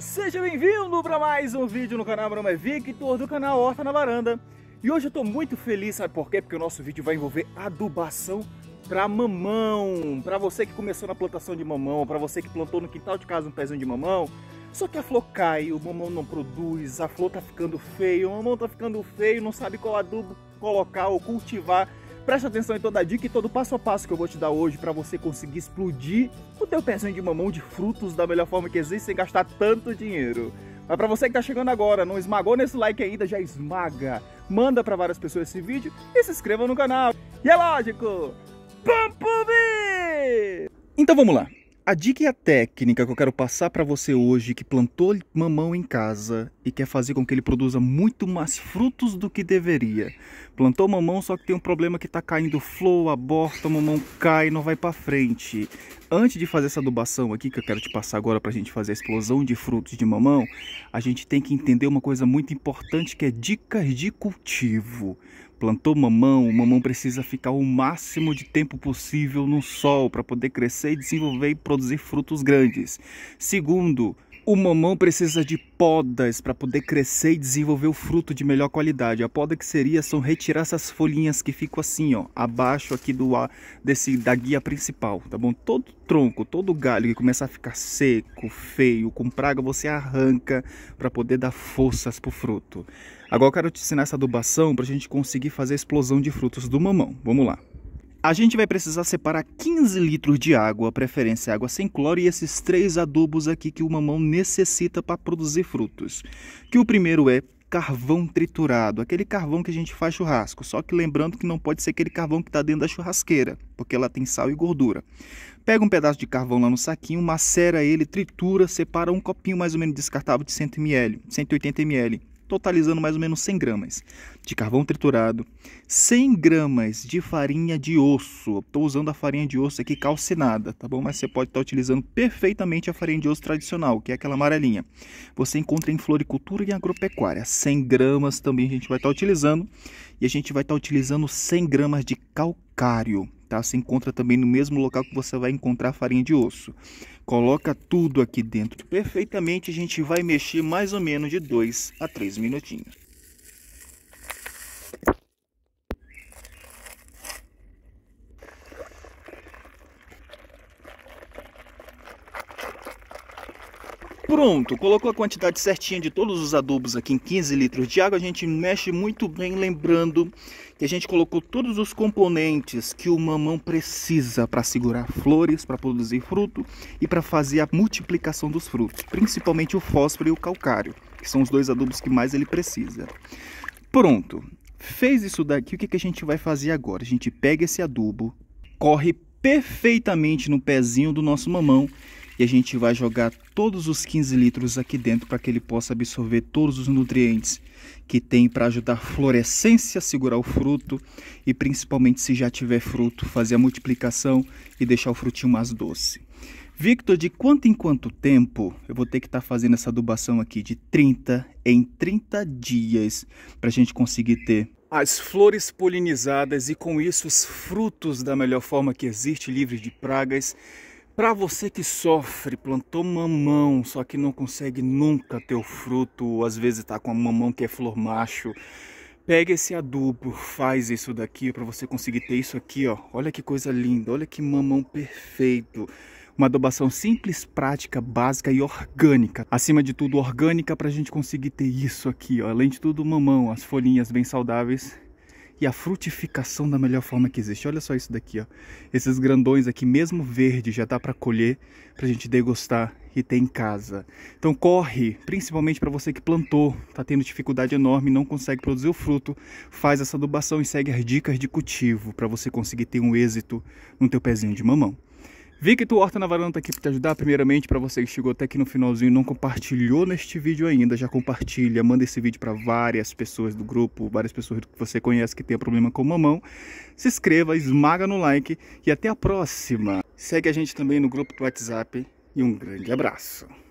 seja bem-vindo para mais um vídeo no canal, meu nome é Victor do canal Horta na Varanda E hoje eu estou muito feliz, sabe por quê? Porque o nosso vídeo vai envolver adubação para mamão Para você que começou na plantação de mamão, para você que plantou no quintal de casa um pezinho de mamão Só que a flor cai, o mamão não produz, a flor tá ficando feio, o mamão tá ficando feio, não sabe qual adubo colocar ou cultivar Preste atenção em toda a dica e todo passo a passo que eu vou te dar hoje para você conseguir explodir o teu pezinho de mamão de frutos da melhor forma que existe sem gastar tanto dinheiro. Mas para você que está chegando agora, não esmagou nesse like ainda, já esmaga. Manda para várias pessoas esse vídeo e se inscreva no canal. E é lógico, Pampubi! Então vamos lá. A dica e a técnica que eu quero passar para você hoje que plantou mamão em casa e quer fazer com que ele produza muito mais frutos do que deveria. Plantou mamão, só que tem um problema que está caindo flor, aborta, o mamão cai, não vai para frente. Antes de fazer essa adubação aqui, que eu quero te passar agora para a gente fazer a explosão de frutos de mamão, a gente tem que entender uma coisa muito importante que é dicas de cultivo. Plantou mamão, o mamão precisa ficar o máximo de tempo possível no sol para poder crescer e desenvolver e produzir frutos grandes. Segundo, o mamão precisa de podas para poder crescer e desenvolver o fruto de melhor qualidade. A poda que seria são retirar essas folhinhas que ficam assim, ó, abaixo aqui do desse da guia principal, tá bom? Todo tronco, todo galho que começa a ficar seco, feio, com praga, você arranca para poder dar forças pro fruto. Agora eu quero te ensinar essa adubação para a gente conseguir fazer a explosão de frutos do mamão. Vamos lá. A gente vai precisar separar 15 litros de água, preferência é água sem cloro, e esses três adubos aqui que o mamão necessita para produzir frutos. Que o primeiro é carvão triturado, aquele carvão que a gente faz churrasco. Só que lembrando que não pode ser aquele carvão que está dentro da churrasqueira, porque ela tem sal e gordura. Pega um pedaço de carvão lá no saquinho, macera ele, tritura, separa um copinho mais ou menos descartável de 100 ml, 180 ml totalizando mais ou menos 100 gramas de carvão triturado, 100 gramas de farinha de osso. Estou usando a farinha de osso aqui calcinada, tá bom? Mas você pode estar tá utilizando perfeitamente a farinha de osso tradicional, que é aquela amarelinha. Você encontra em floricultura e agropecuária. 100 gramas também a gente vai estar tá utilizando. E a gente vai estar tá utilizando 100 gramas de calcário tá? Você encontra também no mesmo local que você vai encontrar farinha de osso. Coloca tudo aqui dentro perfeitamente, a gente vai mexer mais ou menos de 2 a 3 minutinhos. Pronto, colocou a quantidade certinha de todos os adubos aqui em 15 litros de água. A gente mexe muito bem, lembrando que a gente colocou todos os componentes que o mamão precisa para segurar flores, para produzir fruto e para fazer a multiplicação dos frutos, principalmente o fósforo e o calcário, que são os dois adubos que mais ele precisa. Pronto, fez isso daqui, o que, que a gente vai fazer agora? A gente pega esse adubo, corre perfeitamente no pezinho do nosso mamão e a gente vai jogar todos os 15 litros aqui dentro para que ele possa absorver todos os nutrientes que tem para ajudar a florescência, segurar o fruto e principalmente se já tiver fruto, fazer a multiplicação e deixar o frutinho mais doce. Victor, de quanto em quanto tempo eu vou ter que estar tá fazendo essa adubação aqui de 30 em 30 dias para a gente conseguir ter as flores polinizadas e com isso os frutos da melhor forma que existe, livres de pragas para você que sofre, plantou mamão, só que não consegue nunca ter o fruto, ou às vezes está com a mamão que é flor macho, pega esse adubo, faz isso daqui para você conseguir ter isso aqui, ó. Olha que coisa linda, olha que mamão perfeito. Uma adubação simples, prática, básica e orgânica. Acima de tudo, orgânica para a gente conseguir ter isso aqui, ó. Além de tudo, mamão, as folhinhas bem saudáveis e a frutificação da melhor forma que existe. Olha só isso daqui, ó. Esses grandões aqui, mesmo verde, já dá para colher, para a gente degustar e ter em casa. Então corre, principalmente para você que plantou, está tendo dificuldade enorme, não consegue produzir o fruto, faz essa adubação e segue as dicas de cultivo para você conseguir ter um êxito no teu pezinho de mamão. Victor Horta na varanda tá aqui para te ajudar. Primeiramente, para você que chegou até aqui no finalzinho e não compartilhou neste vídeo ainda, já compartilha, manda esse vídeo para várias pessoas do grupo, várias pessoas que você conhece que tem problema com mamão. Se inscreva, esmaga no like e até a próxima. Segue a gente também no grupo do WhatsApp e um grande abraço.